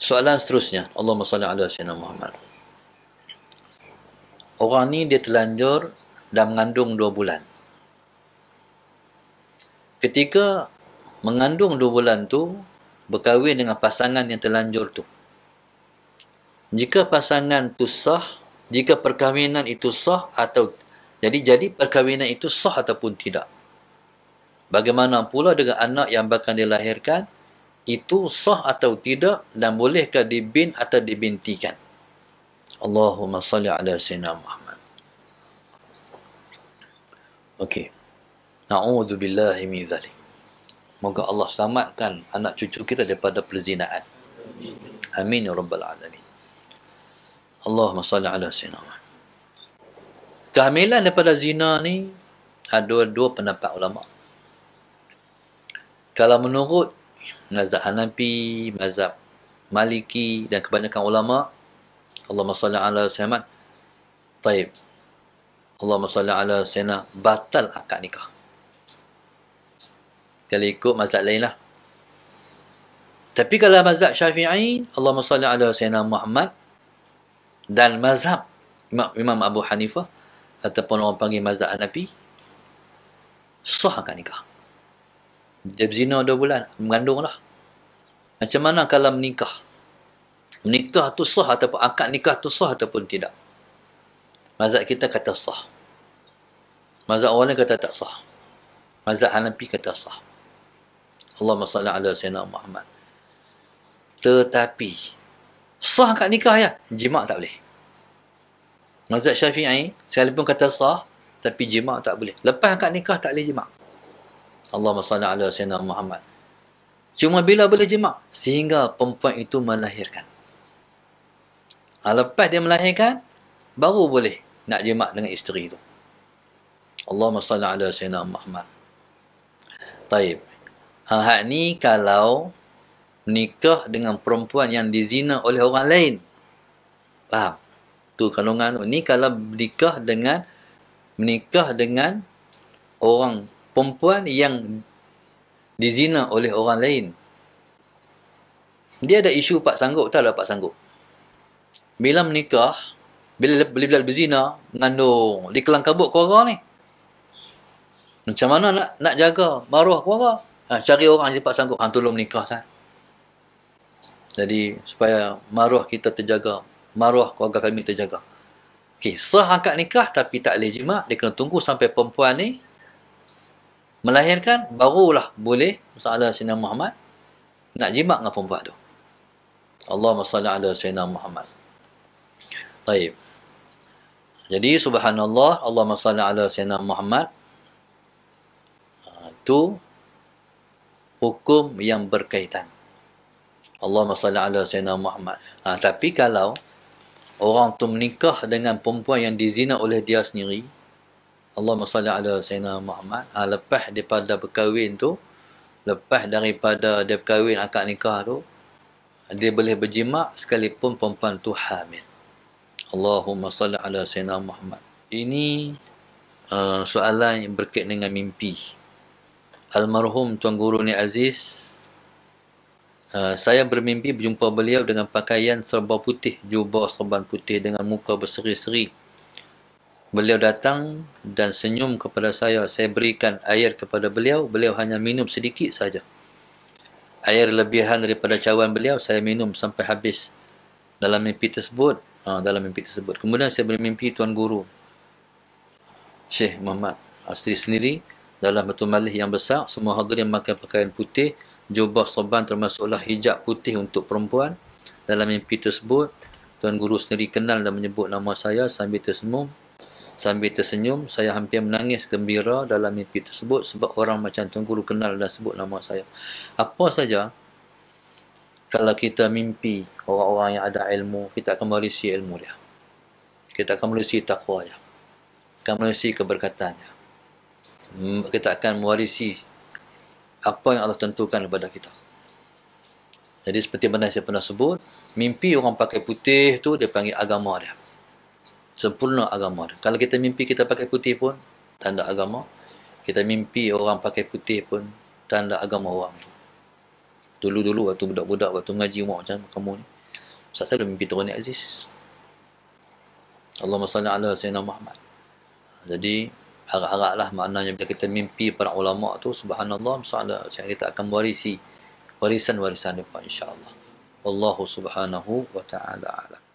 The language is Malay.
Soalan seterusnya, Allahumma salli ala sayyidina Muhammad. Orang ni dia telanjur dan mengandung dua bulan. Ketika mengandung dua bulan tu, berkahwin dengan pasangan yang telanjur tu. Jika pasangan tu sah, jika perkahwinan itu sah atau jadi jadi perkahwinan itu sah ataupun tidak. Bagaimana pula dengan anak yang bakal dilahirkan, itu sah atau tidak dan bolehkah dibin atau dibintikan. Allahumma salli ala Sayyidina Muhammad. Okey. A'udhu billahi min zalim. Moga Allah selamatkan anak cucu kita daripada perzinaan. Amin. Amin ya Rabbal Alamin. Allahumma salli ala Sayyidina Muhammad. Kehamilan daripada zina ni ada dua pendapat ulama. Kalau menurut mazhab Hanafi, mazhab Maliki dan kebanyakan ulama. Allahumma salli ala Sayyidina Taib. Allahumma salli ala Sayyidina batal akad nikah. Kalau ikut mazhab lainlah. Tapi kalau mazhab Syafi'i, Allahumma salli ala Sayyidina Muhammad dan mazhab Imam Abu Hanifah ataupun orang panggil mazhab Hanafi, sah akad nikah. Dia berzina 2 bulan. Mengandung lah. Macam mana kalau menikah? Menikah tu sah ataupun akad nikah tu sah ataupun tidak? Mazhab kita kata sah. Mazhab orang lain kata tak sah. Mazhab Hanafi kata sah. Allahumma salli ala sayyidina Muhammad. Tetapi sah kat nikah ya, jima tak boleh. Mazhab Syafi'i pun kata sah tapi jima tak boleh. Lepas kat nikah tak boleh jima. Allahumma salli ala sayyidina Muhammad. Cuma bila boleh jima sehingga perempuan itu melahirkan. Ha, lepas dia melahirkan baru boleh nak jima dengan isteri itu. Allahumma salli ala sayyidina Muhammad. Taib. Ha, ha ni kalau nikah dengan perempuan yang dizina oleh orang lain. Faham? Tu kalangan tu. Ni kalau nikah dengan menikah dengan orang perempuan yang dizina oleh orang lain. Dia ada isu pak sanggup tak lah pak sanggup. Bila menikah, bila bila berzina, mengandung, dikelang kabut keluarga ni. Macam mana nak nak jaga maruah keluarga? Ha, cari orang yang pak sanggup. Ha, tolong menikah sah. Jadi, supaya maruah kita terjaga. Maruah keluarga kami terjaga. Okey, sah angkat nikah tapi tak boleh jimat. Dia kena tunggu sampai perempuan ni melahirkan barulah boleh masalah Sina Muhammad nak jimat dengan perempuan tu Allah masalla ala Sina Muhammad Baik. Jadi subhanallah Allah masalla ala Sina Muhammad itu ha, hukum yang berkaitan. Allah masalla ala Sina Muhammad. Ha, tapi kalau orang tu menikah dengan perempuan yang dizina oleh dia sendiri, Allah masalah ada Sayyidina Muhammad. Ha, lepas daripada berkahwin tu, lepas daripada dia berkahwin akad nikah tu, dia boleh berjimak sekalipun perempuan tu hamil. Allahumma salli ala Sayyidina Muhammad. Ini uh, soalan yang berkait dengan mimpi. Almarhum Tuan Guru Ni Aziz, uh, saya bermimpi berjumpa beliau dengan pakaian serba putih, jubah serba putih dengan muka berseri-seri. Beliau datang dan senyum kepada saya. Saya berikan air kepada beliau. Beliau hanya minum sedikit saja. Air lebihan daripada cawan beliau, saya minum sampai habis. Dalam mimpi tersebut, ha, dalam mimpi tersebut. Kemudian saya bermimpi Tuan Guru. Syekh Muhammad Asri sendiri dalam batu malih yang besar semua hadir yang memakai pakaian putih jubah soban termasuklah hijab putih untuk perempuan dalam mimpi tersebut Tuan Guru sendiri kenal dan menyebut nama saya sambil tersenyum Sambil tersenyum, saya hampir menangis gembira dalam mimpi tersebut sebab orang macam Tuan Guru kenal dan sebut nama saya. Apa saja, kalau kita mimpi orang-orang yang ada ilmu, kita akan merisi ilmu dia. Kita akan merisi taqwa dia. Akan merisi keberkatan hmm, Kita akan mewarisi apa yang Allah tentukan kepada kita. Jadi seperti mana saya pernah sebut, mimpi orang pakai putih tu dia panggil agama dia sempurna agama. Kalau kita mimpi kita pakai putih pun, tanda agama. Kita mimpi orang pakai putih pun, tanda agama orang tu. Dulu-dulu waktu budak-budak, waktu ngaji umat macam kamu ni. Ustaz selalu mimpi Tuan Ni Aziz. Allahumma salli ala Sayyidina Muhammad. Jadi, harap lah maknanya bila kita mimpi para ulama tu, subhanallah, insyaAllah kita akan warisi warisan-warisan depan, insyaAllah. Allah subhanahu wa ta'ala alam.